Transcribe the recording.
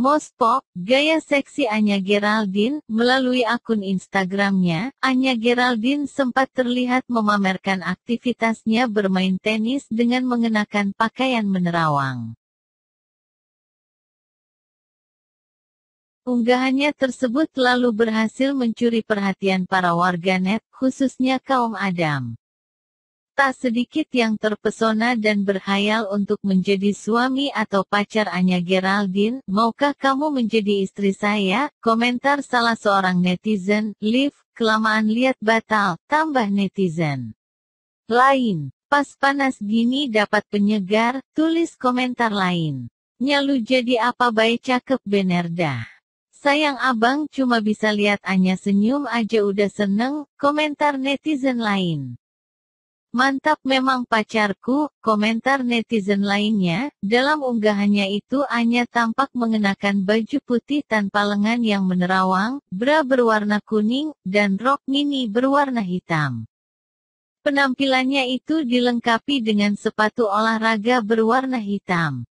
Most gaya seksi Anya Geraldine, melalui akun Instagramnya, Anya Geraldine sempat terlihat memamerkan aktivitasnya bermain tenis dengan mengenakan pakaian menerawang. Unggahannya tersebut lalu berhasil mencuri perhatian para warganet, khususnya kaum Adam. Tak sedikit yang terpesona dan berhayal untuk menjadi suami atau pacar Anya Geraldine, maukah kamu menjadi istri saya? Komentar salah seorang netizen, Liv, kelamaan lihat batal, tambah netizen. Lain, pas panas gini dapat penyegar, tulis komentar lain. Nyalu jadi apa baik cakep Benerda. Sayang abang cuma bisa lihat Anya senyum aja udah seneng, komentar netizen lain. Mantap memang pacarku, komentar netizen lainnya, dalam unggahannya itu Anya tampak mengenakan baju putih tanpa lengan yang menerawang, bra berwarna kuning, dan rok mini berwarna hitam. Penampilannya itu dilengkapi dengan sepatu olahraga berwarna hitam.